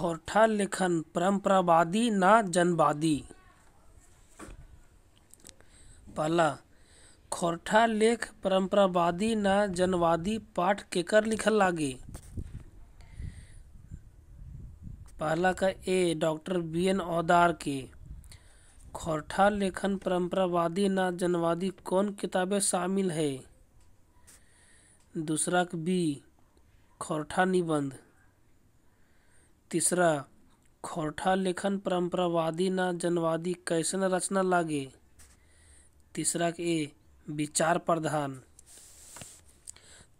खोरठा लेखन परम्परावादी ना जनवादी पहला खोरठा लेख परम्परावादी ना जनवादी पाठ केकर लिखल लागे पहला का ए डॉक्टर बी एन औदार के खोरठा लेखन परम्परावादी ना जनवादी कौन किताबें शामिल है दूसरा का बी खोरठा निबंध तीसरा खोरठा लेखन परम्परावादी न जनवादी कैसन रचना लागे तीसरा ए विचार प्रधान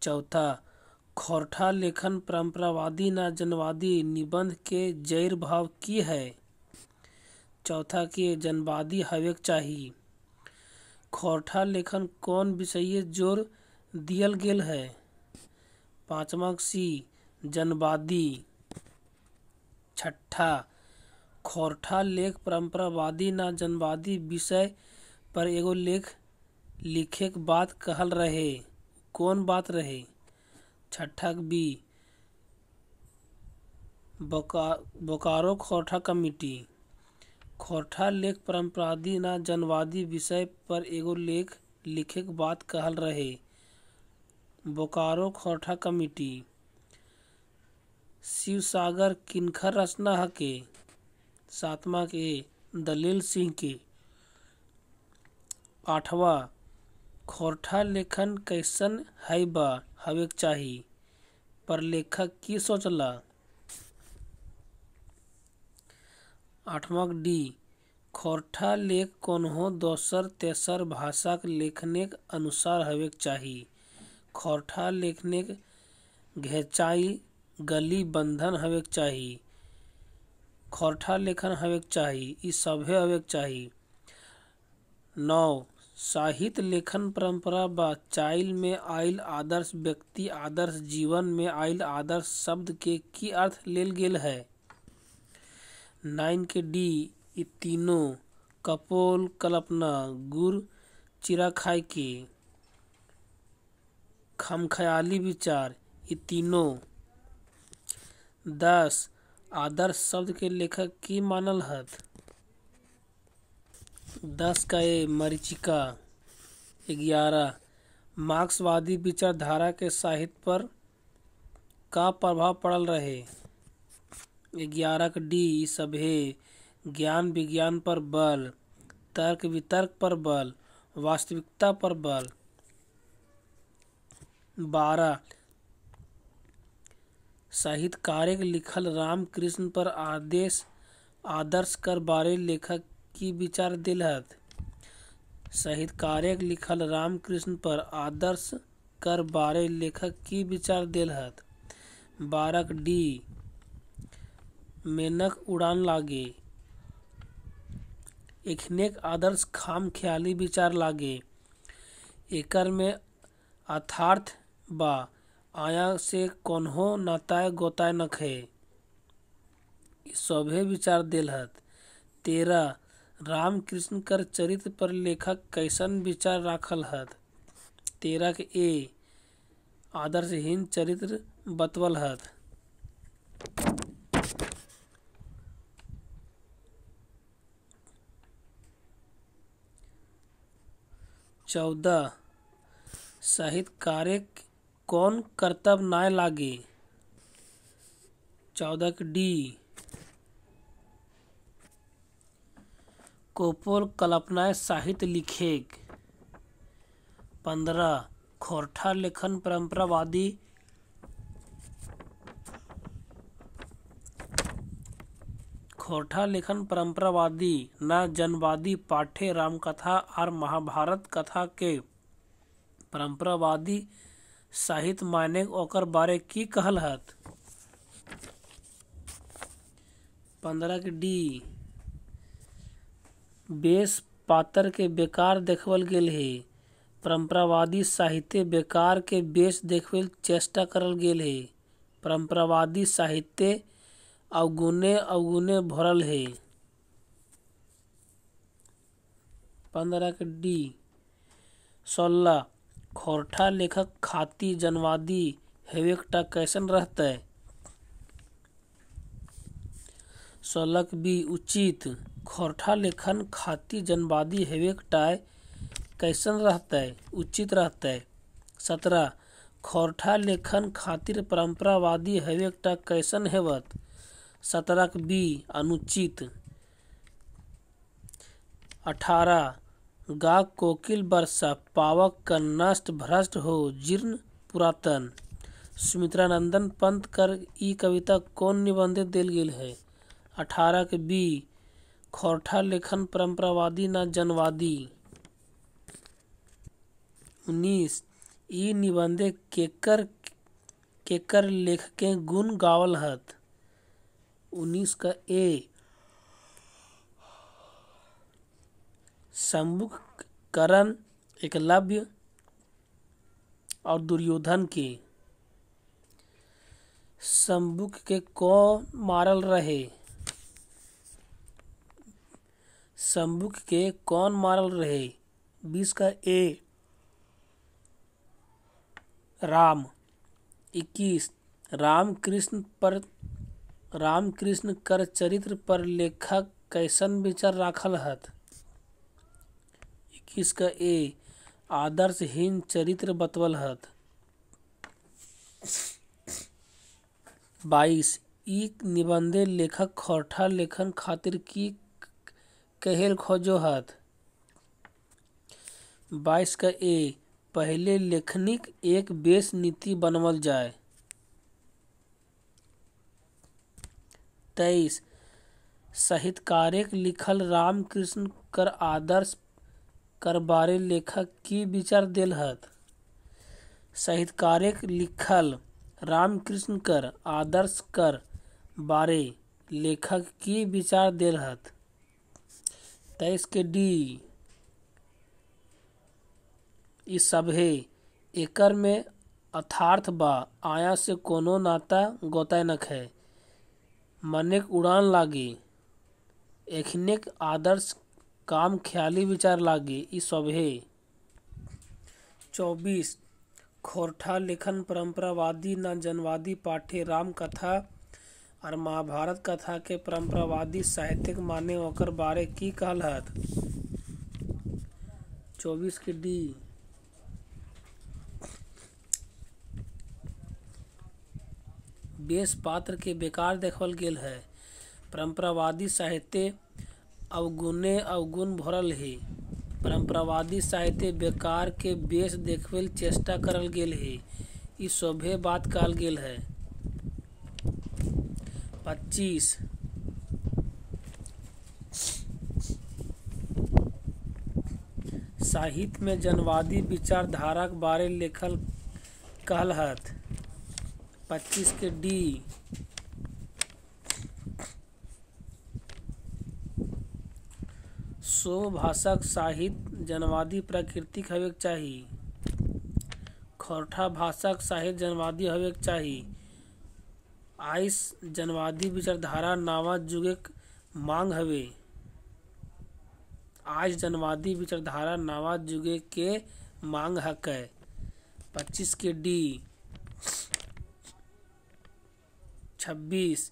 चौथा खोरठा लेखन परम्परावादी न जनवादी निबंध के जैर भाव की है चौथा के जनवादी हवेक चाहिए खोरठा लेखन कौन विषय जोर दियल गेल है पाँचवा सी जनवादी छठा खोरठा लेख परम्परावादी ना जनवादी विषय पर एगो लेख के बात कहल रहे कौन बात रहे छठा बी बोका बोकारो खोरठा कमिटी खोरठा लेख परम्परादी ना जनवादी विषय पर एगो लेख के बात कहल रहे बोकारो खोरठा कमिटी शिव सागर रचना के सातवा के दलील सिंह के आठवा खोरठा लेखन कैसन है बा हवेक चाही पर लेखक की सोचला आठवा डी खोरठा लेख कोनो दोसर तेसर भाषा लेखने के अनुसार हवेक चाही खोरठा लेखनेक घेचाई गली बंधन हवेक चाही खोरठा लेखन हवेक चाही इ सभे हवेक चाही नौ साहित्य लेखन परंपरा बा चाइल में आयल आदर्श व्यक्ति आदर्श जीवन में आयल आदर्श शब्द के की अर्थ लेल गेल है नाइन के डी इ तीनों कपोल कल्पना गुर चिरा खाई के खमख्याली विचार इ तीनों दस आदर्श शब्द के लेखक की मानल हत दस का ए मरीचिका ग्यारह मार्क्सवादी विचारधारा के साहित्य पर का प्रभाव पड़ल रहे ग्यारह डी सभे ज्ञान विज्ञान पर बल तर्क वितर्क पर बल वास्तविकता पर बल बारह साहित्यकारक लिखल रामकृष्ण पर आदेश आदर्श कर बारे लेखक की विचार दिलहत हत लिखल रामकृष्ण पर आदर्श कर बारे लेखक की विचार देल बारक डी मेनक उड़ान लागे एखनेक आदर्श खाम ख्याली विचार लागे एकर में अथार्थ बा आया से कोन्हो नाताय गोताय नखे सभे विचार दिल हत तेरह रामकृष्ण कर चरित्र पर लेखक कैसन विचार राखल हत तेरह के ए आदर्शहीन चरित्र बतवल हत चौदह साहित्यकारिक कौन कर्तव्य ना लागे चौदह डी कोपोल कल्पनाएं साहित्य लिखे पंद्रह खोरठा लेखन परंपरावादी खोरठा लेखन परंपरावादी न जनवादी पाठ्य रामकथा और महाभारत कथा के परंपरावादी साहित्य माने ओकर बारे की कहल हत पंद्रह के डी बेस पात्र के बेकार देखवल गेल है परंपरावादी साहित्य बेकार के बेस देख चेष्टा करल गेल हे परंपरावादी साहित्य अवगुने अवगुणे भरल है पंद्रह के डी सोलह खोरठा लेखक खातिर जनवादी हेवेक्टा कैसन रहते सलक भी उचित। खोरठा लेखन खातिर जनवादी हेवेक्टा कैसन रहते उचित रहते सत्रह खोरठा लेखन खातिर परम्परावादी हेवे एक कैसन हेवत? सत्रह बी अनुचित। अठारह गा कोकिल वर्षा पावक का नष्ट भ्रष्ट हो जीर्ण पुरातन सुमित्रानंदन पंत कर ई कविता कौन निबंधित दिल गेल है अठारह के बी खौरठा लेखन परंपरावादी न जनवादी उन्नीस ई निबंधे केकर केकर लेख के गुण गावल हत उन्नीस का ए सम्मुख करण एकलव्य और दुर्योधन के शंबुक के को मारल रहे शंबुक के कौन मारल रहे बीस का ए राम इक्कीस रामकृष्ण पर रामकृष्ण कर चरित्र पर लेखक कैसन विचार राखल है किसक ए आदर्शहीन चरित्र बतवल हत बाईस ई निबंधे लेखक खोरठा लेखन खातिर की कहल खोजो हत बाईस का ए पहले लेखनिक एक बेस नीति बनवल जाए तेईस साहित्यकारिक लिखल रामकृष्ण कर आदर्श कर बारे लेखक की विचार दिल हत साहित्यकारिक लिखल रामकृष्ण कर आदर्श कर बारे लेखक की विचार दिल हत तेईस के डी इस है एकर में अथार्थ बा आया से कोनो नाता गोतैनक है मनिक उड़ान लागी एखनेक आदर्श काम ख्याली विचार लागे ई चौबीस खोरठा लेखन परंपरावादी न जनवादी पाठे राम कथा और महाभारत कथा के परंपरावादी साहित्यिक माने ओकर बारे की कहलत चौबीस के डी बेस पात्र के बेकार देखल गेल है परंपरावादी साहित्य अवगुणे अवगुण भरल ही परम्परावादी साहित्य बेकार के बेस देखवेल चेष्टा करल गेल ही इस सभे बात कहल गेल है पच्चीस साहित्य में जनवादी विचारधारा के बारे लिखल कहल हत पच्चीस के डी भाषाक साहित्य जनवादी प्राकृतिक के चाही खोरठा भाषक साहित्य जनवादी होवे के चाही आइस जनवादी विचारधारा नवा जुगेक मांग हवे आज जनवादी विचारधारा नवा जुगे के मांग हक है पच्चीस के डी छब्बीस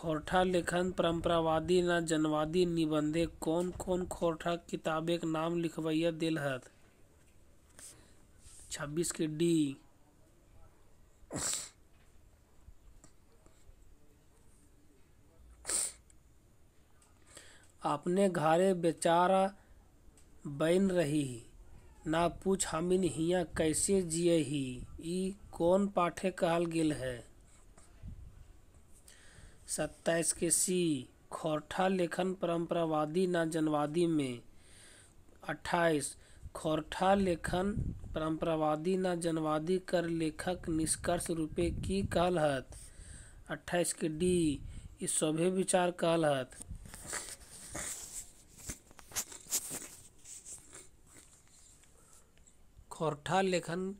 खोरठा लेखन परम्परावादी न जनवादी निबंधे कौन कौन खोरठा के नाम लिखवैया दिल हत छब्बीस के डी अपने घरे बेचारा बन रही ना पूछ हमिन हिया कैसे जिये ही ई कौन पाठे कहल गिल है सत्ताईस के सी खोरठा लेखन परंपरावादी न जनवादी में अट्ठाईस खोरठा लेखन परंपरावादी न जनवादी कर लेखक निष्कर्ष रूपे की कहल हत अट्ठाईस के डी इस सभी विचार हत खोरठा लेखन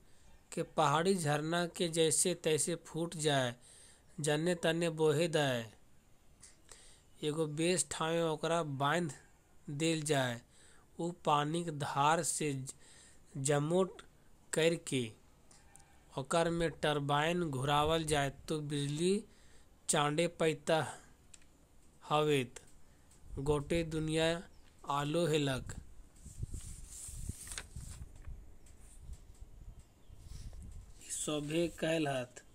के पहाड़ी झरना के जैसे तैसे फूट जाए जन्ने तन्ने बोहे दए एगो बेस ठावे ओकरा बांध दिल जाए उ पानी के धार से जमोट करके ओकर में टरबाइन घुरावल जाए तो बिजली चांडे पैता हवेत गोटे दुनिया आलो हिलक सभी कैल